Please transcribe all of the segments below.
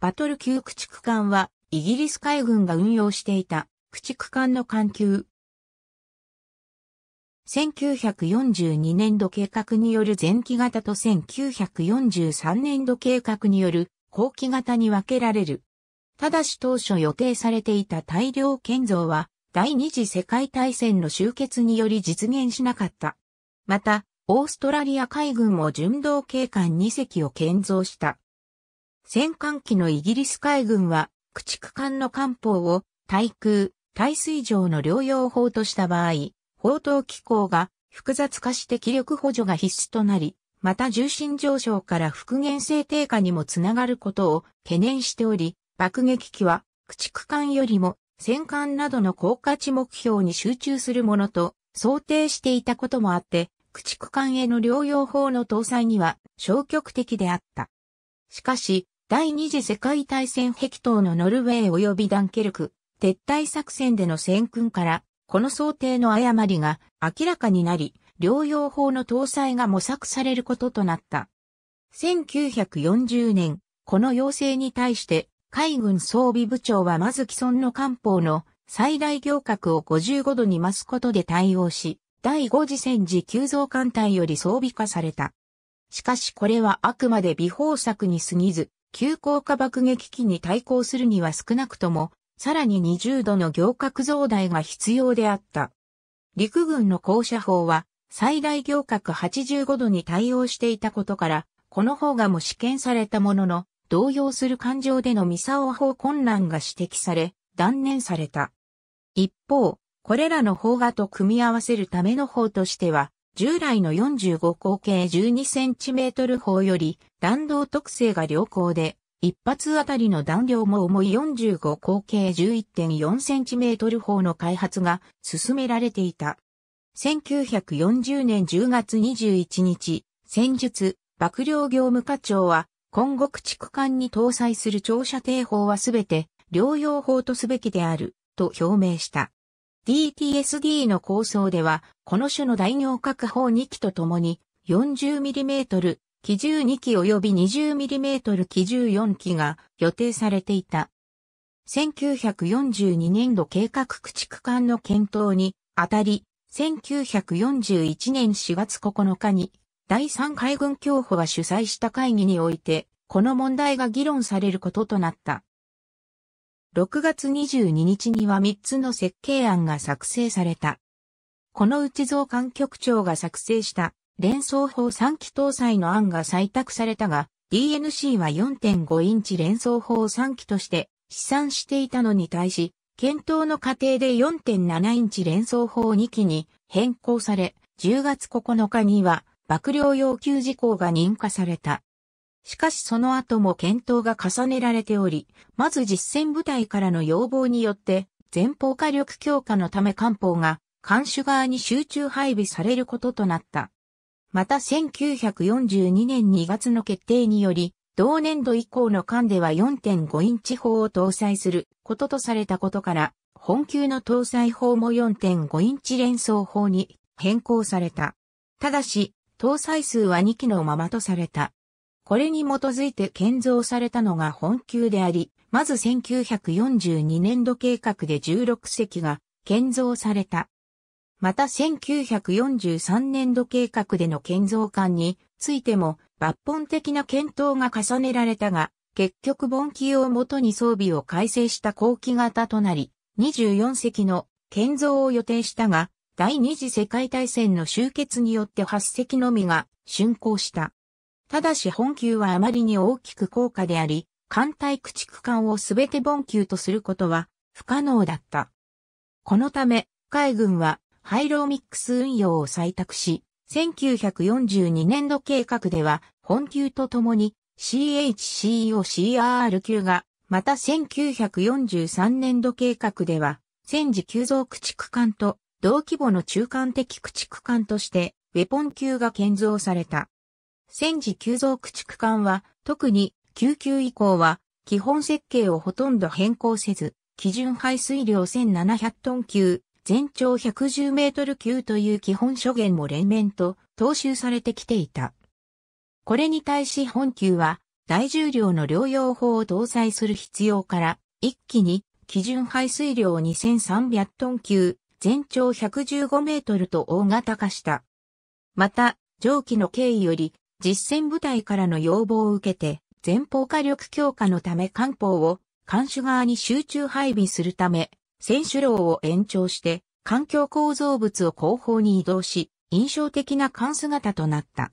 バトル級駆逐艦は、イギリス海軍が運用していた、駆逐艦の艦級。1942年度計画による前期型と1943年度計画による後期型に分けられる。ただし当初予定されていた大量建造は第二次世界大戦の終結により実現しなかった。また、オーストラリア海軍も巡道警官2隻を建造した。戦艦機のイギリス海軍は、駆逐艦の艦砲を、対空、対水上の療養法とした場合、砲塔機構が複雑化して気力補助が必須となり、また重心上昇から復元性低下にもつながることを懸念しており、爆撃機は駆逐艦よりも戦艦などの高価値目標に集中するものと想定していたこともあって、駆逐艦への療養法の搭載には消極的であった。しかし、第二次世界大戦壁頭のノルウェー及びダンケルク、撤退作戦での戦訓から、この想定の誤りが明らかになり、療養法の搭載が模索されることとなった。1940年、この要請に対して、海軍装備部長はまず既存の艦砲の最大行角を55度に増すことで対応し、第5次戦時急増艦隊より装備化された。しかしこれはあくまで微方策に過ぎず、急降下爆撃機に対抗するには少なくとも、さらに20度の行革増大が必要であった。陸軍の降車法は、最大行革85度に対応していたことから、この方がも試験されたものの、動揺する感情でのミサオ法混乱が指摘され、断念された。一方、これらの砲画と組み合わせるための砲としては、従来の45口径 12cm 砲より弾道特性が良好で、一発あたりの弾量も重い45口径 11.4cm 砲の開発が進められていた。1940年10月21日、戦術、幕僚業務課長は、今後駆逐艦に搭載する長射程砲はすべて、療養砲とすべきである、と表明した。DTSD の構想では、この種の大行確保2機とともに、40mm、機銃2機及び 20mm 機銃4機が予定されていた。1942年度計画駆逐艦の検討にあたり、1941年4月9日に第3海軍競歩が主催した会議において、この問題が議論されることとなった。6月22日には3つの設計案が作成された。このうち増管局長が作成した連想法3機搭載の案が採択されたが、DNC は4.5インチ連想法3機として試算していたのに対し、検討の過程で4.7インチ連想法2機に変更され、10月9日には爆量要求事項が認可された。しかしその後も検討が重ねられており、まず実戦部隊からの要望によって、前方火力強化のため艦砲が、艦首側に集中配備されることとなった。また1942年2月の決定により、同年度以降の艦では4.5インチ砲を搭載することとされたことから、本級の搭載砲も4.5インチ連装砲に変更された。ただし、搭載数は2機のままとされた。これに基づいて建造されたのが本級であり、まず1942年度計画で16隻が建造された。また1943年度計画での建造艦についても抜本的な検討が重ねられたが、結局本級をもとに装備を改正した後期型となり、24隻の建造を予定したが、第二次世界大戦の終結によって8隻のみが竣工した。ただし本級はあまりに大きく高価であり、艦隊駆逐艦をすべて本級とすることは不可能だった。このため、海軍はハイローミックス運用を採択し、1942年度計画では本級とともに CHCOCR 級が、また1943年度計画では戦時急増駆逐艦と同規模の中間的駆逐艦としてウェポン級が建造された。戦時急増駆逐艦は、特に救急以降は、基本設計をほとんど変更せず、基準排水量1700トン級、全長110メートル級という基本諸言も連綿と踏襲されてきていた。これに対し本級は、大重量の療養法を搭載する必要から、一気に基準排水量2300トン級、全長115メートルと大型化した。また、上記の経緯より、実戦部隊からの要望を受けて、前方火力強化のため艦砲を艦首側に集中配備するため、選手楼を延長して、環境構造物を後方に移動し、印象的な艦姿となった。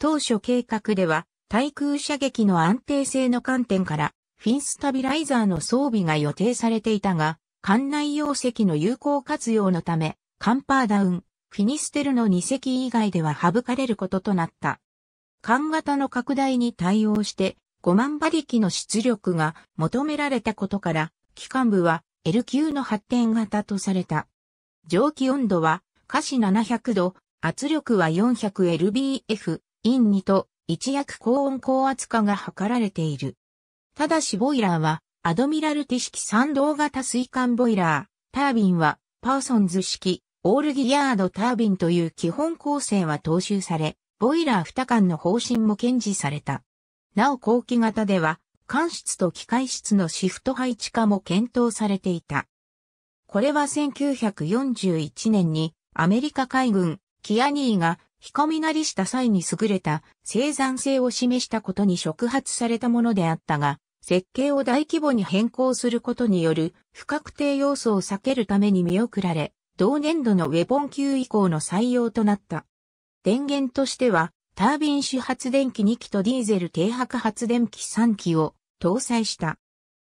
当初計画では、対空射撃の安定性の観点から、フィンスタビライザーの装備が予定されていたが、艦内容積の有効活用のため、カンパーダウン、フィニステルの2隻以外では省かれることとなった。艦型の拡大に対応して5万馬力の出力が求められたことから、機関部は L 級の発展型とされた。蒸気温度は下肢700度、圧力は 400lbf、イン2と一躍高温高圧化が図られている。ただしボイラーは、アドミラルティ式三動型水管ボイラー、タービンは、パーソンズ式、オールギアードタービンという基本構成は踏襲され、ボイラー2間の方針も堅持された。なお後期型では、間室と機械室のシフト配置化も検討されていた。これは1941年にアメリカ海軍キアニーが引込みなりした際に優れた生産性を示したことに触発されたものであったが、設計を大規模に変更することによる不確定要素を避けるために見送られ、同年度のウェポン級以降の採用となった。電源としては、タービン主発電機2機とディーゼル低白発電機3機を搭載した。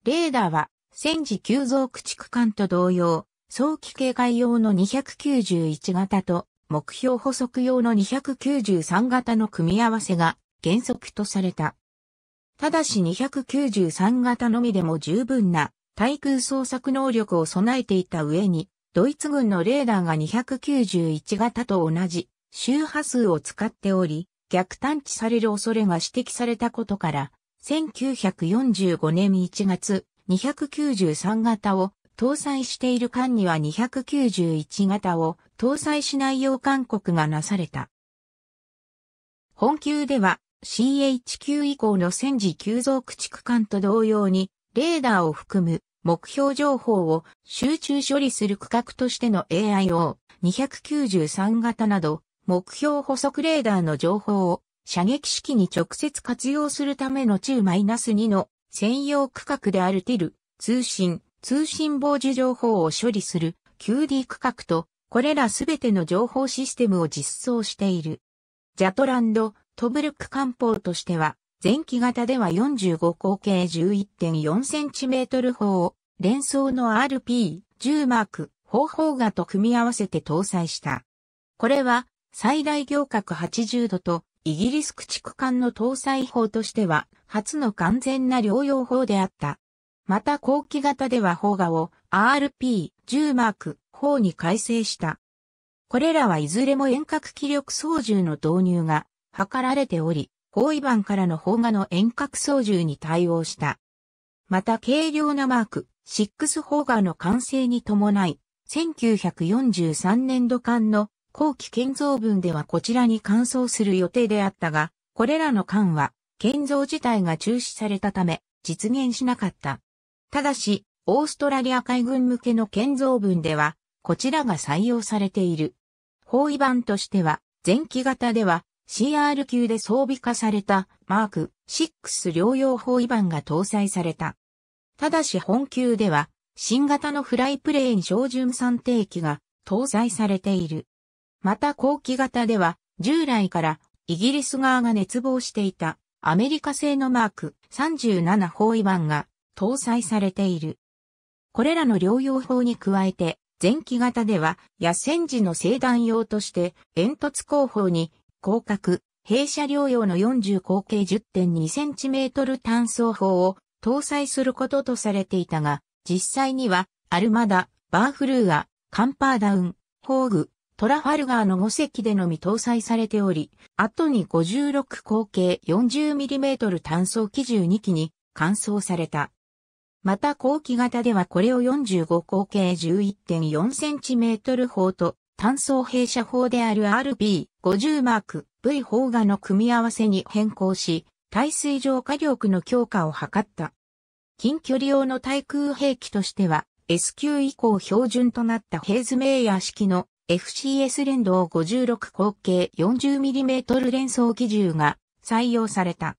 レーダーは、戦時急増駆逐艦と同様、早期警戒用の291型と、目標補足用の293型の組み合わせが原則とされた。ただし293型のみでも十分な対空捜索能力を備えていた上に、ドイツ軍のレーダーが291型と同じ周波数を使っており、逆探知される恐れが指摘されたことから、1945年1月、293型を搭載している間には291型を搭載しないよう勧告がなされた。本級では CHQ 以降の戦時急増駆逐艦と同様に、レーダーを含む目標情報を集中処理する区画としての AIO293 型など目標補足レーダーの情報を射撃式に直接活用するための中 -2 の専用区画であるティル、通信、通信傍受情報を処理する QD 区画と、これらすべての情報システムを実装している。ジャトランド、トブルック艦砲としては、前期型では45口径 11.4cm 砲を、連装の RP、10マーク、方法画と組み合わせて搭載した。これは、最大行角80度とイギリス駆逐艦の搭載砲としては初の完全な療養砲であった。また後期型では砲画を RP10 マーク砲に改正した。これらはいずれも遠隔気力操縦の導入が図られており、包囲版からの砲画の遠隔操縦に対応した。また軽量なマーク6砲画の完成に伴い、1943年度間の後期建造分ではこちらに換装する予定であったが、これらの間は、建造自体が中止されたため、実現しなかった。ただし、オーストラリア海軍向けの建造分では、こちらが採用されている。包囲版としては、前期型では、CR 級で装備化されたマーク6両用包囲版が搭載された。ただし本級では、新型のフライプレーン標準算定機が搭載されている。また後期型では、従来からイギリス側が熱望していたアメリカ製のマーク37包囲板が搭載されている。これらの療養法に加えて、前期型では、野戦時の生弾用として、煙突工法に、広角、弊社療養の40口径 10.2cm 単装法を搭載することとされていたが、実際には、アルマダ、バーフルーア、カンパーダウン、ホーグ、トラファルガーの5隻でのみ搭載されており、後に56口径 40mm 単装機12機に換装された。また後期型ではこれを45口径 11.4cm 砲と単装弊社砲である RB50 マーク V 砲画の組み合わせに変更し、耐水上火力の強化を図った。近距離用の対空兵器としては、S 級以降標準となったヘイズメイヤー式の FCS 連動56口径 40mm 連装機銃が採用された。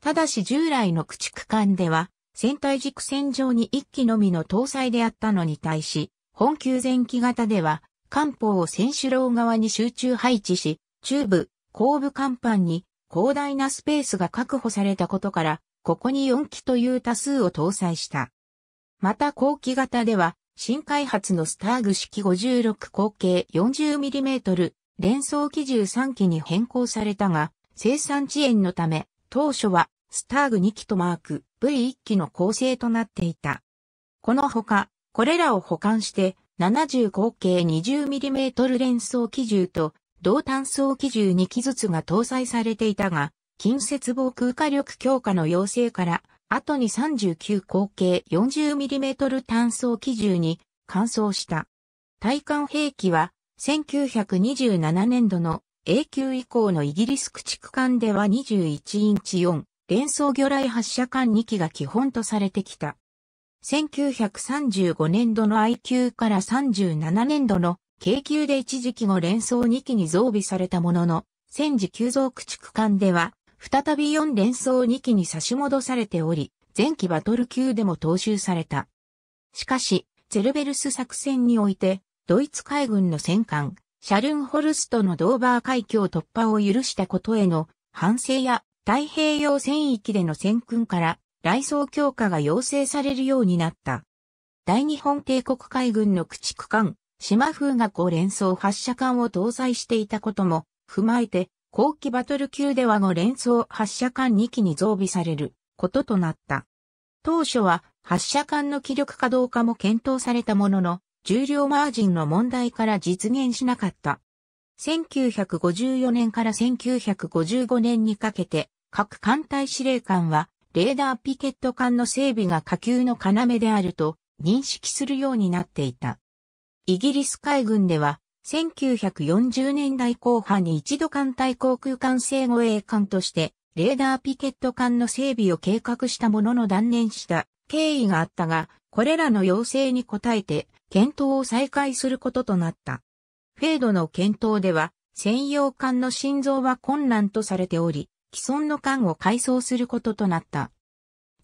ただし従来の駆逐艦では、船体軸線上に1機のみの搭載であったのに対し、本級前期型では、艦砲を選手楼側に集中配置し、中部、後部甲板に広大なスペースが確保されたことから、ここに4機という多数を搭載した。また後期型では、新開発のスターグ式56口径 40mm 連装機13機に変更されたが、生産遅延のため、当初はスターグ2機とマーク V1 機の構成となっていた。このほか、これらを保管して70口径 20mm 連装機銃と同単装機銃2機ずつが搭載されていたが、近接防空火力強化の要請から後に39口径 40mm 単装機銃に換装した。対艦兵器は1927年度の A 級以降のイギリス駆逐艦では21インチ4連装魚雷発射艦2機が基本とされてきた。1935年度の I 級から37年度の K 級で一時期後連装2機に増備されたものの、戦時急増駆逐艦では再び4連装2機に差し戻されており、前期バトル級でも踏襲された。しかし、ゼルベルス作戦において、ドイツ海軍の戦艦、シャルンホルストのドーバー海峡突破を許したことへの反省や太平洋戦域での戦訓から雷装強化が要請されるようになった。大日本帝国海軍の駆逐艦、島風が5連装発射艦を搭載していたことも踏まえて後期バトル級ではの連装発射艦2機に増備されることとなった。当初は発射艦の気力かどうかも検討されたものの、重量マージンの問題から実現しなかった。1954年から1955年にかけて、各艦隊司令官は、レーダーピケット艦の整備が下級の要であると認識するようになっていた。イギリス海軍では、1940年代後半に一度艦隊航空艦制護衛艦として、レーダーピケット艦の整備を計画したものの断念した経緯があったが、これらの要請に応えて、検討を再開することとなった。フェードの検討では、専用艦の心臓は困難とされており、既存の艦を改装することとなった。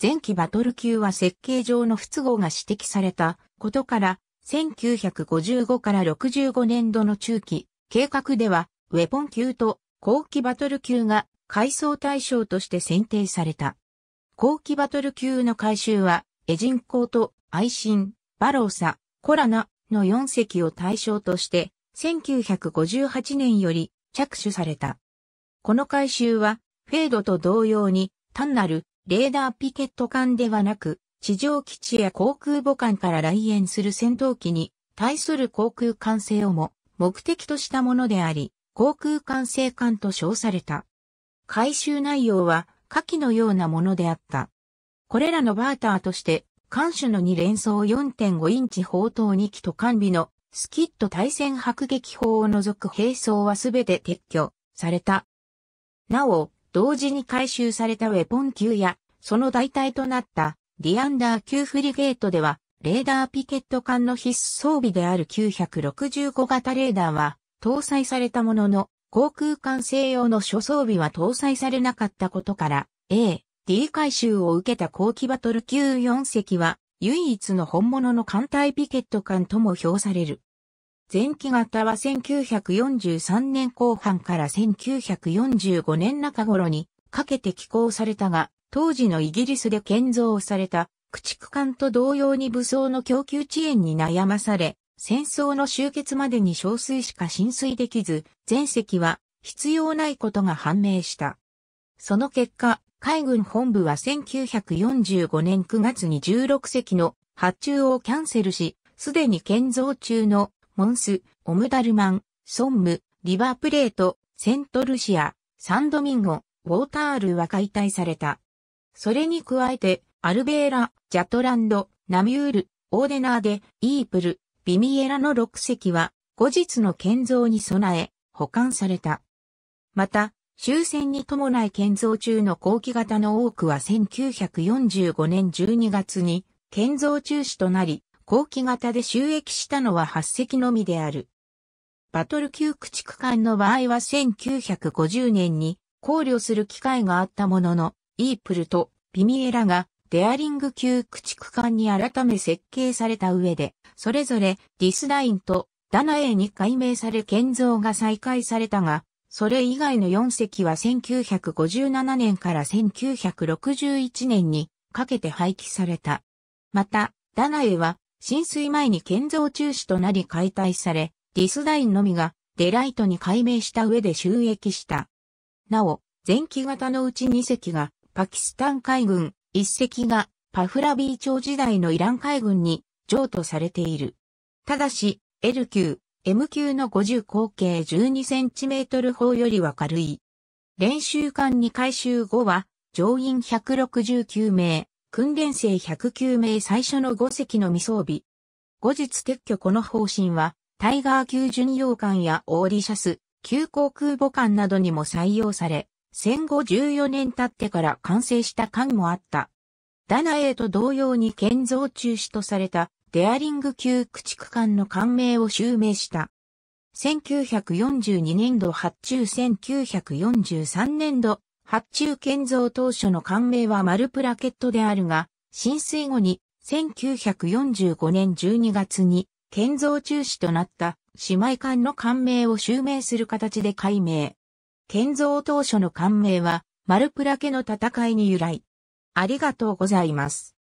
前期バトル級は設計上の不都合が指摘されたことから、1955から65年度の中期、計画では、ウェポン級と後期バトル級が改装対象として選定された。後期バトル級の改修は、エジンコート、アイシン、バローサ、コラナの4隻を対象として、1958年より着手された。この改修は、フェードと同様に、単なるレーダーピケット艦ではなく、地上基地や航空母艦から来園する戦闘機に対する航空管制をも目的としたものであり、航空管制艦と称された。回収内容は下記のようなものであった。これらのバーターとして、艦首の2連装4.5インチ砲塔2機と艦尾のスキット対戦迫撃砲を除く兵装はすべて撤去された。なお、同時に回収されたウェポン級や、その代替となったディアンダー級フリゲートでは、レーダーピケット艦の必須装備である965型レーダーは搭載されたものの、航空艦西用の諸装備は搭載されなかったことから、A、D 回収を受けた後期バトル級4隻は、唯一の本物の艦隊ピケット艦とも評される。前期型は1943年後半から1945年中頃にかけて寄港されたが、当時のイギリスで建造された駆逐艦と同様に武装の供給遅延に悩まされ、戦争の終結までに少数しか浸水できず、全席は必要ないことが判明した。その結果、海軍本部は1945年9月に16隻の発注をキャンセルし、すでに建造中のモンス、オムダルマン、ソンム、リバープレート、セントルシア、サンドミンゴ、ウォータールは解体された。それに加えて、アルベーラ、ジャトランド、ナミュール、オーデナーで、イープル、ビミエラの6隻は、後日の建造に備え、保管された。また、終戦に伴い建造中の後期型の多くは1945年12月に建造中止となり、後期型で収益したのは8隻のみである。バトル級駆逐艦の場合は1950年に考慮する機会があったものの、イープルとビミエラがデアリング級駆逐艦に改め設計された上で、それぞれディスダインとダナエーに改名され建造が再開されたが、それ以外の4隻は1957年から1961年にかけて廃棄された。また、ダナエは浸水前に建造中止となり解体され、ディスダインのみがデライトに改名した上で収益した。なお、前期型のうち2隻がパキスタン海軍一隻がパフラビー朝時代のイラン海軍に譲渡されている。ただし、L 級、M 級の50口径 12cm 砲よりは軽い。練習艦に回収後は、乗員169名、訓練生109名最初の5隻の未装備。後日撤去この方針は、タイガー級巡洋艦やオーリシャス、級航空母艦などにも採用され、戦後14年経ってから完成した艦もあった。ダナエーと同様に建造中止とされたデアリング級駆逐艦の艦名を襲名した。1942年度発注1943年度発注建造当初の艦名はマルプラケットであるが、浸水後に1945年12月に建造中止となった姉妹艦の艦名を襲名する形で改名。建造当初の感名は、マルプラ家の戦いに由来。ありがとうございます。